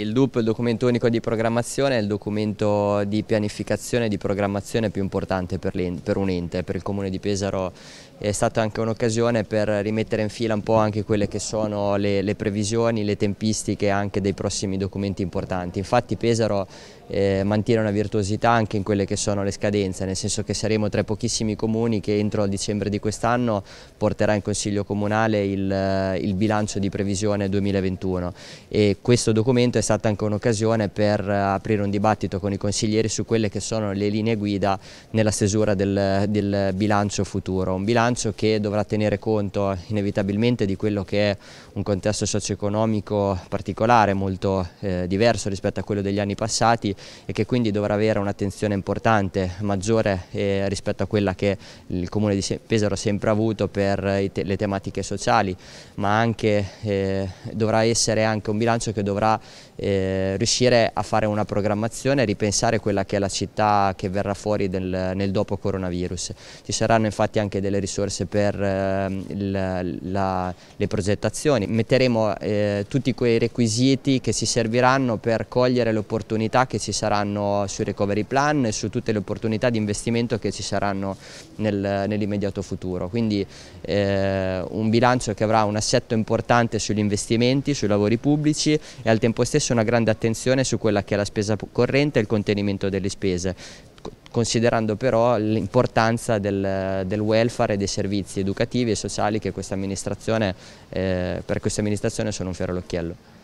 Il DUP, il documento unico di programmazione, è il documento di pianificazione e di programmazione più importante per, per un ente, per il Comune di Pesaro è stata anche un'occasione per rimettere in fila un po' anche quelle che sono le, le previsioni, le tempistiche anche dei prossimi documenti importanti. Infatti Pesaro eh, mantiene una virtuosità anche in quelle che sono le scadenze, nel senso che saremo tra i pochissimi comuni che entro dicembre di quest'anno porterà in Consiglio Comunale il, il bilancio di previsione 2021 e questo documento è stata anche un'occasione per eh, aprire un dibattito con i consiglieri su quelle che sono le linee guida nella stesura del, del bilancio futuro, un bilancio che dovrà tenere conto inevitabilmente di quello che è un contesto socio-economico particolare, molto eh, diverso rispetto a quello degli anni passati e che quindi dovrà avere un'attenzione importante, maggiore eh, rispetto a quella che il Comune di Pesaro ha sempre avuto per eh, te le tematiche sociali, ma anche, eh, dovrà essere anche un bilancio che dovrà eh, riuscire a fare una programmazione e ripensare quella che è la città che verrà fuori del, nel dopo coronavirus. Ci saranno infatti anche delle risorse per eh, il, la, le progettazioni, metteremo eh, tutti quei requisiti che ci serviranno per cogliere le opportunità che ci saranno sui recovery plan e su tutte le opportunità di investimento che ci saranno nel, nell'immediato futuro. Quindi eh, un bilancio che avrà un assetto importante sugli investimenti, sui lavori pubblici e al tempo stesso fosse una grande attenzione su quella che è la spesa corrente e il contenimento delle spese considerando però l'importanza del, del, welfare e dei servizi educativi e sociali che questa eh, per questa amministrazione sono un fiore all'occhiello.